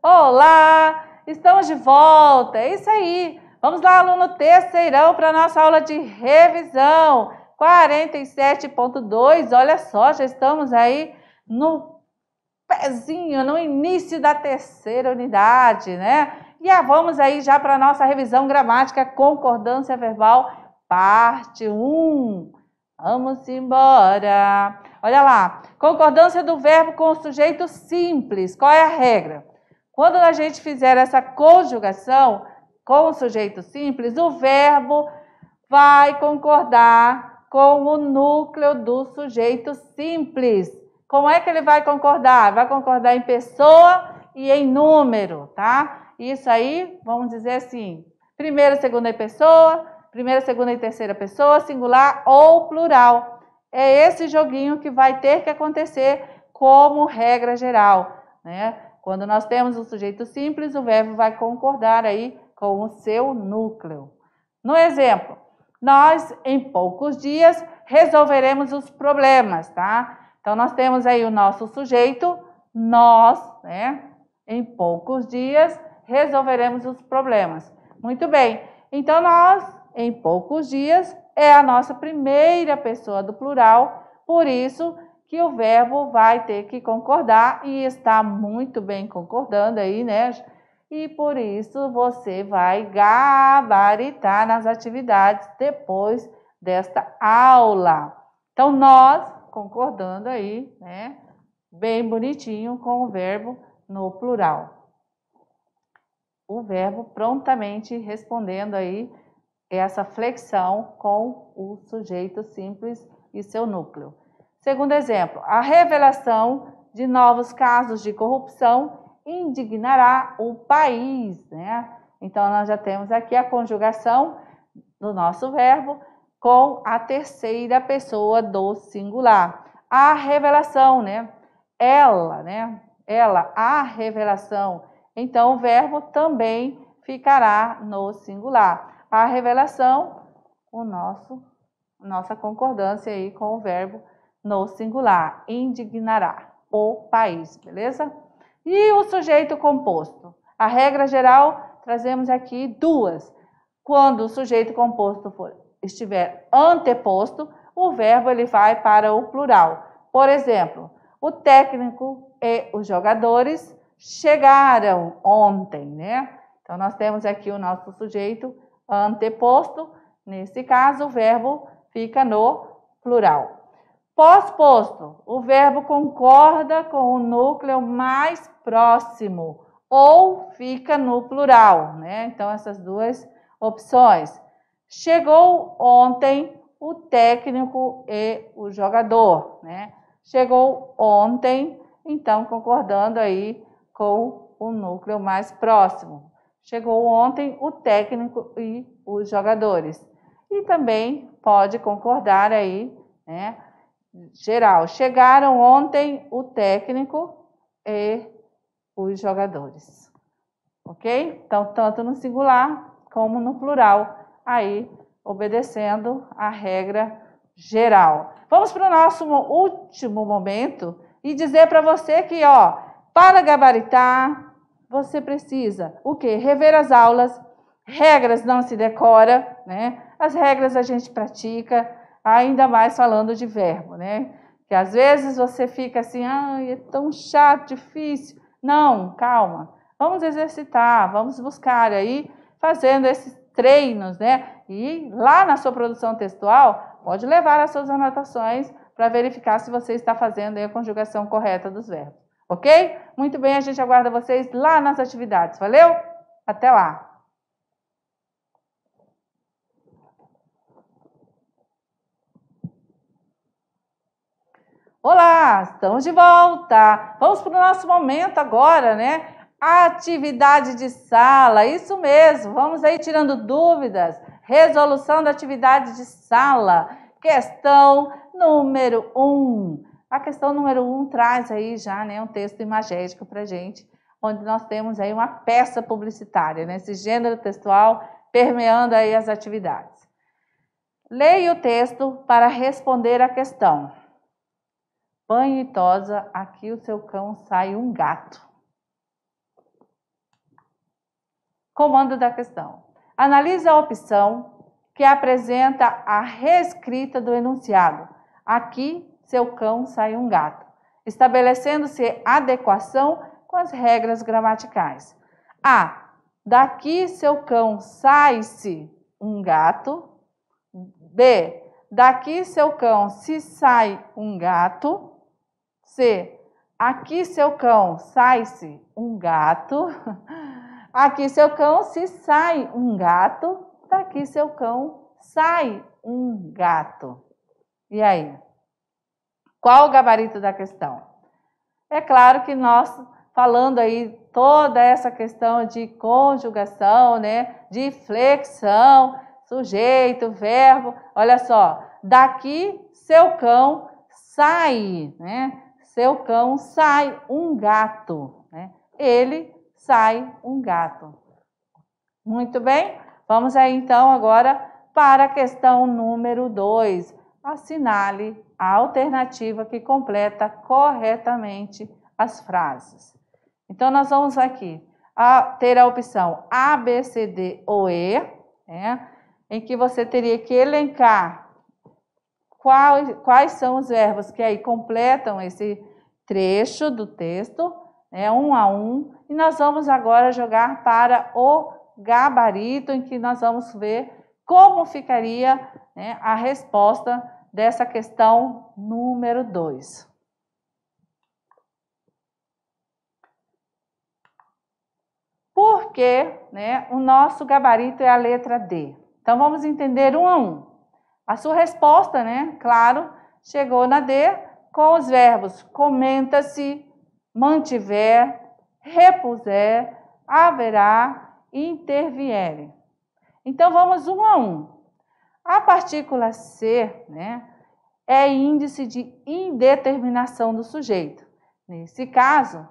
Olá, estamos de volta. É isso aí. Vamos lá, aluno terceirão, para a nossa aula de revisão. 47.2, olha só, já estamos aí no pezinho, no início da terceira unidade, né? E ah, vamos aí já para a nossa revisão gramática, concordância verbal, parte 1. Vamos embora. Olha lá, concordância do verbo com o sujeito simples. Qual é a regra? Quando a gente fizer essa conjugação com o sujeito simples, o verbo vai concordar com o núcleo do sujeito simples. Como é que ele vai concordar? Vai concordar em pessoa e em número, tá? Isso aí, vamos dizer assim: primeira, segunda pessoa, primeira, segunda e terceira pessoa, singular ou plural. É esse joguinho que vai ter que acontecer como regra geral, né? Quando nós temos um sujeito simples, o verbo vai concordar aí com o seu núcleo. No exemplo, nós em poucos dias resolveremos os problemas, tá? Então nós temos aí o nosso sujeito, nós, né? Em poucos dias resolveremos os problemas. Muito bem. Então nós em poucos dias é a nossa primeira pessoa do plural, por isso que o verbo vai ter que concordar e está muito bem concordando aí, né? E por isso você vai gabaritar nas atividades depois desta aula. Então, nós concordando aí, né? Bem bonitinho com o verbo no plural. O verbo prontamente respondendo aí essa flexão com o sujeito simples e seu núcleo. Segundo exemplo, a revelação de novos casos de corrupção indignará o país, né? Então nós já temos aqui a conjugação do nosso verbo com a terceira pessoa do singular. A revelação, né? Ela, né? Ela, a revelação. Então o verbo também ficará no singular. A revelação, o nosso nossa concordância aí com o verbo no singular, indignará o país, beleza? E o sujeito composto? A regra geral, trazemos aqui duas. Quando o sujeito composto for, estiver anteposto, o verbo ele vai para o plural. Por exemplo, o técnico e os jogadores chegaram ontem, né? Então, nós temos aqui o nosso sujeito anteposto. Nesse caso, o verbo fica no plural. Posposto, o verbo concorda com o núcleo mais próximo ou fica no plural, né? Então, essas duas opções. Chegou ontem o técnico e o jogador, né? Chegou ontem, então concordando aí com o núcleo mais próximo. Chegou ontem o técnico e os jogadores. E também pode concordar aí, né? geral. Chegaram ontem o técnico e os jogadores. Ok? Então, tanto no singular como no plural, aí obedecendo a regra geral. Vamos para o nosso último momento e dizer para você que, ó, para gabaritar, você precisa o quê? Rever as aulas. Regras não se decora, né? As regras a gente pratica, ainda mais falando de verbo, né? Que às vezes você fica assim, ah, é tão chato, difícil. Não, calma. Vamos exercitar, vamos buscar aí, fazendo esses treinos, né? E lá na sua produção textual, pode levar as suas anotações para verificar se você está fazendo a conjugação correta dos verbos. Ok? Muito bem, a gente aguarda vocês lá nas atividades. Valeu? Até lá! Olá, estamos de volta. Vamos para o nosso momento agora, né? Atividade de sala, isso mesmo. Vamos aí tirando dúvidas. Resolução da atividade de sala. Questão número 1. Um. A questão número 1 um traz aí já né, um texto imagético para gente, onde nós temos aí uma peça publicitária, né, esse gênero textual permeando aí as atividades. Leia o texto para responder a questão. Banho e tosa, aqui o seu cão sai um gato. Comando da questão. Analise a opção que apresenta a reescrita do enunciado. Aqui, seu cão sai um gato, estabelecendo-se adequação com as regras gramaticais. A. Daqui, seu cão sai-se um gato. B. Daqui, seu cão se sai um gato. C. Aqui seu cão sai-se um gato. Aqui seu cão se sai um gato. Daqui seu cão sai um gato. E aí? Qual o gabarito da questão? É claro que nós falando aí toda essa questão de conjugação, né, de flexão, sujeito, verbo. Olha só, daqui seu cão sai, né? seu cão sai um gato. Né? Ele sai um gato. Muito bem, vamos aí então agora para a questão número 2. Assinale a alternativa que completa corretamente as frases. Então, nós vamos aqui a, ter a opção A, B, C, D ou E, né? em que você teria que elencar quais quais são os verbos que aí completam esse, trecho do texto, né, um a um, e nós vamos agora jogar para o gabarito, em que nós vamos ver como ficaria né, a resposta dessa questão número 2. Por que né, o nosso gabarito é a letra D? Então vamos entender um a um. A sua resposta, né, claro, chegou na D, com os verbos comenta-se, mantiver, repuser, haverá e interviere. Então vamos um a um. A partícula ser né, é índice de indeterminação do sujeito. Nesse caso,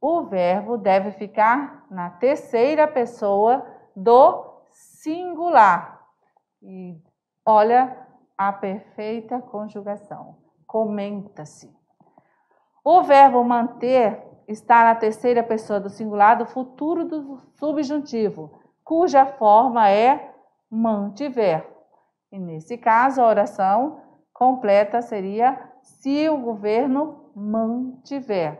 o verbo deve ficar na terceira pessoa do singular. E olha a perfeita conjugação comenta-se. O verbo manter está na terceira pessoa do singular do futuro do subjuntivo, cuja forma é mantiver. E nesse caso, a oração completa seria se o governo mantiver.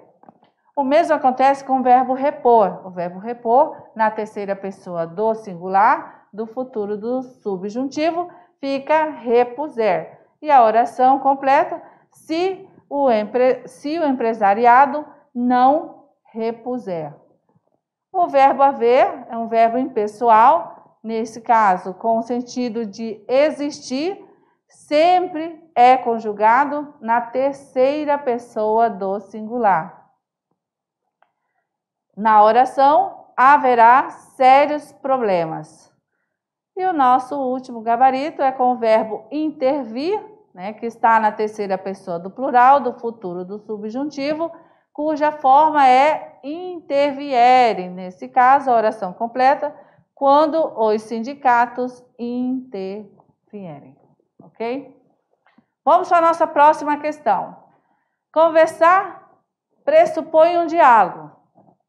O mesmo acontece com o verbo repor. O verbo repor, na terceira pessoa do singular, do futuro do subjuntivo, fica repuser. E a oração completa se o, empre... se o empresariado não repuser. O verbo haver é um verbo impessoal, nesse caso, com o sentido de existir, sempre é conjugado na terceira pessoa do singular. Na oração, haverá sérios problemas. E o nosso último gabarito é com o verbo intervir, né, que está na terceira pessoa do plural, do futuro do subjuntivo, cuja forma é interviere, nesse caso, a oração completa, quando os sindicatos intervierem. Ok? Vamos para a nossa próxima questão. Conversar pressupõe um diálogo,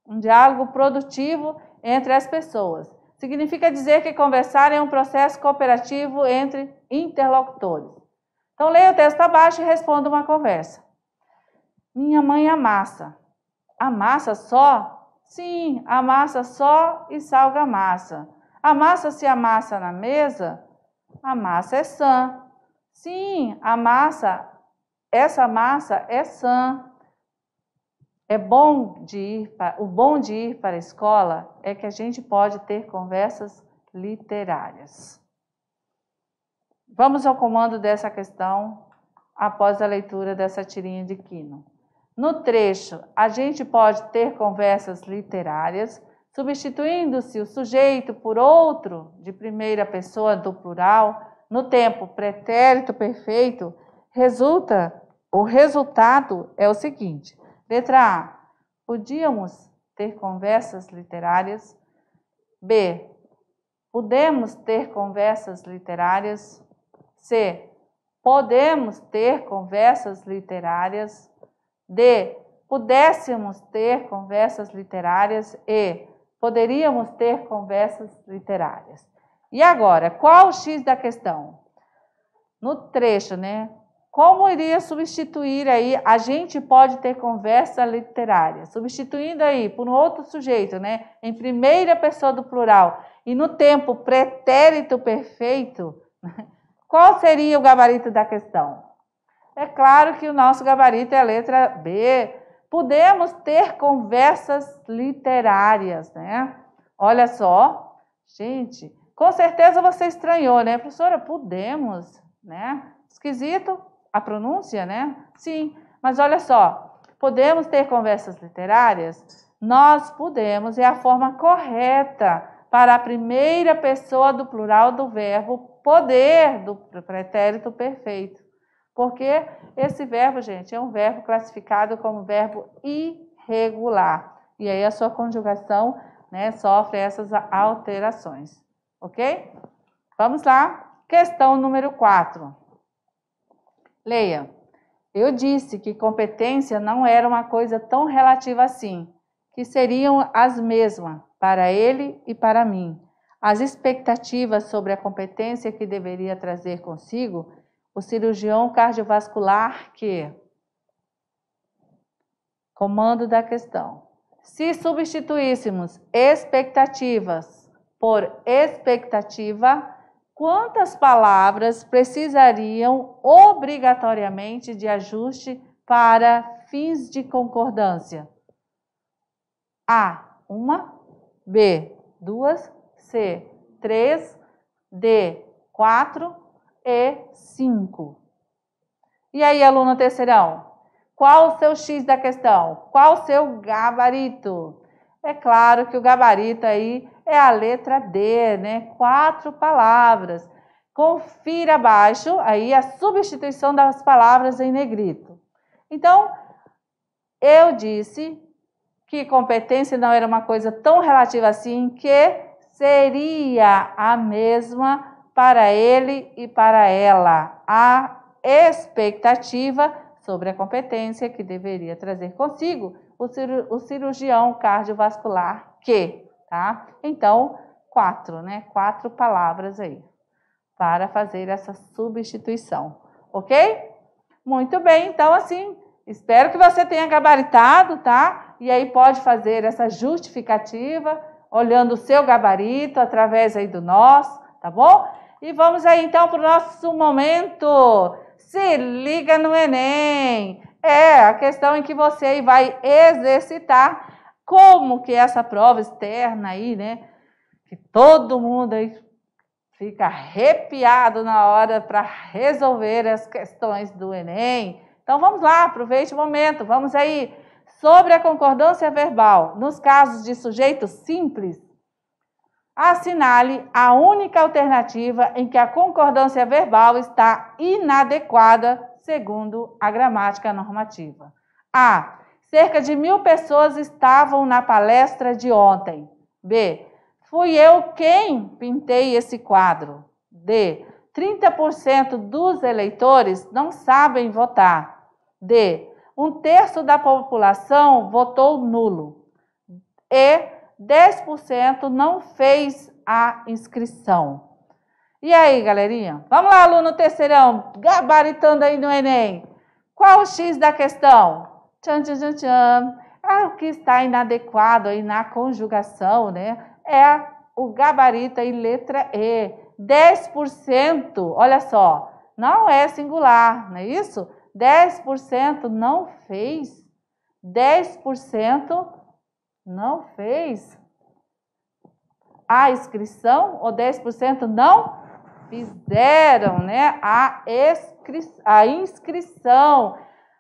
um diálogo produtivo entre as pessoas. Significa dizer que conversar é um processo cooperativo entre interlocutores. Então, leia o texto abaixo e responda uma conversa. Minha mãe amassa. Amassa só? Sim, amassa só e salga a massa. A massa se amassa na mesa? A massa é sã. Sim, a massa, essa massa é sã. É bom de ir para, o bom de ir para a escola é que a gente pode ter conversas literárias. Vamos ao comando dessa questão após a leitura dessa tirinha de Quino. No trecho, a gente pode ter conversas literárias, substituindo-se o sujeito por outro de primeira pessoa do plural no tempo pretérito perfeito, resulta o resultado é o seguinte: letra A. Podíamos ter conversas literárias. B. Pudemos ter conversas literárias. C. Podemos ter conversas literárias. D. Pudéssemos ter conversas literárias. E. Poderíamos ter conversas literárias. E agora, qual o X da questão? No trecho, né? Como iria substituir aí? A gente pode ter conversa literária, substituindo aí por um outro sujeito, né? Em primeira pessoa do plural. E no tempo pretérito perfeito, né? Qual seria o gabarito da questão? É claro que o nosso gabarito é a letra B. Podemos ter conversas literárias, né? Olha só, gente, com certeza você estranhou, né, professora? Podemos, né? Esquisito a pronúncia, né? Sim, mas olha só, podemos ter conversas literárias? Nós podemos, é a forma correta para a primeira pessoa do plural do verbo poder do pretérito perfeito. Porque esse verbo, gente, é um verbo classificado como verbo irregular. E aí a sua conjugação né, sofre essas alterações. Ok? Vamos lá. Questão número 4. Leia. Eu disse que competência não era uma coisa tão relativa assim, que seriam as mesmas para ele e para mim. As expectativas sobre a competência que deveria trazer consigo o cirurgião cardiovascular que. Comando da questão. Se substituíssemos expectativas por expectativa, quantas palavras precisariam obrigatoriamente de ajuste para fins de concordância? A. Uma. B. Duas. C, 3, D, 4 e 5. E aí, aluno terceirão, qual o seu X da questão? Qual o seu gabarito? É claro que o gabarito aí é a letra D, né? Quatro palavras. Confira abaixo aí a substituição das palavras em negrito. Então, eu disse que competência não era uma coisa tão relativa assim que seria a mesma para ele e para ela. A expectativa sobre a competência que deveria trazer consigo o, cirurgião cardiovascular que, tá? Então, quatro, né? Quatro palavras aí para fazer essa substituição, ok? Muito bem, então assim, espero que você tenha gabaritado, tá? E aí pode fazer essa justificativa olhando o seu gabarito através aí do nosso, tá bom? E vamos aí então para o nosso momento. Se liga no Enem! É a questão em que você aí vai exercitar como que essa prova externa aí, né? Que todo mundo aí fica arrepiado na hora para resolver as questões do Enem. Então vamos lá, aproveite o momento, vamos aí sobre a concordância verbal nos casos de sujeito simples, assinale a única alternativa em que a concordância verbal está inadequada segundo a gramática normativa. A. Cerca de mil pessoas estavam na palestra de ontem. B. Fui eu quem pintei esse quadro. D. 30% dos eleitores não sabem votar. D um terço da população votou nulo e 10% não fez a inscrição. E aí, galerinha? Vamos lá, aluno terceirão, gabaritando aí no Enem. Qual o X da questão? Tchan, tchan, tchan, tchan. É o que está inadequado aí na conjugação, né? É o gabarito aí, letra E. 10%, olha só, não é singular, não é isso? 10% não fez. 10% não fez a inscrição, ou 10% não fizeram né, a, a inscrição.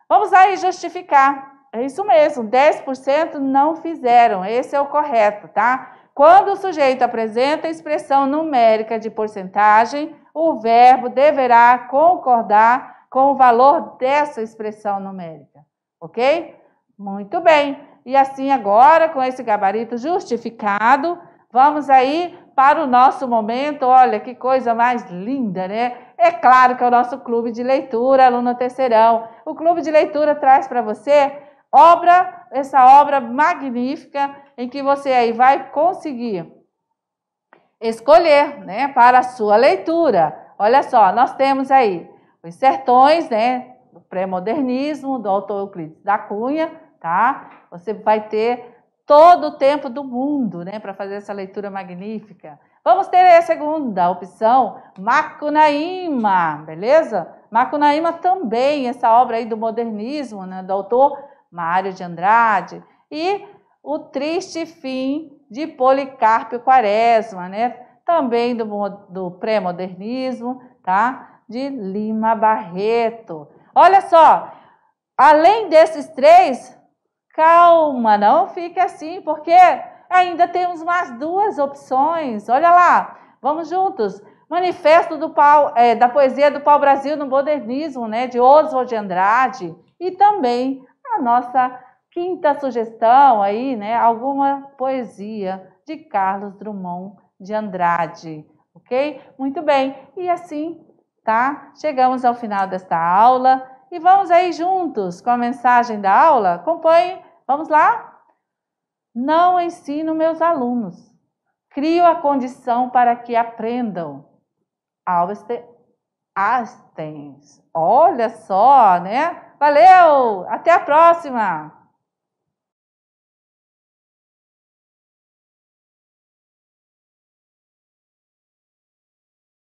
Vamos aí justificar. É isso mesmo, 10% não fizeram. Esse é o correto, tá? Quando o sujeito apresenta a expressão numérica de porcentagem, o verbo deverá concordar com o valor dessa expressão numérica, ok? Muito bem. E assim agora, com esse gabarito justificado, vamos aí para o nosso momento. Olha que coisa mais linda, né? É claro que é o nosso clube de leitura, aluna terceirão. O clube de leitura traz para você obra, essa obra magnífica em que você aí vai conseguir escolher, né, para a sua leitura. Olha só, nós temos aí os sertões, né, do pré-modernismo, do autor Euclides da Cunha, tá? Você vai ter todo o tempo do mundo, né, para fazer essa leitura magnífica. Vamos ter a segunda opção, Macunaíma, beleza? Macunaíma também, essa obra aí do modernismo, né, do autor Mário de Andrade, e O Triste Fim de Policarpo Quaresma, né? Também do, do pré-modernismo, tá? de Lima Barreto. Olha só, além desses três, calma, não fique assim, porque ainda temos mais duas opções. Olha lá, vamos juntos. Manifesto do Pau, é, da poesia do Pau Brasil no modernismo, né, de Oswald de Andrade, e também a nossa quinta sugestão aí, né, alguma poesia de Carlos Drummond de Andrade, ok? Muito bem. E assim tá? Chegamos ao final desta aula e vamos aí juntos com a mensagem da aula. Acompanhe, vamos lá? Não ensino meus alunos. Crio a condição para que aprendam. Astens. Olha só, né? Valeu! Até a próxima!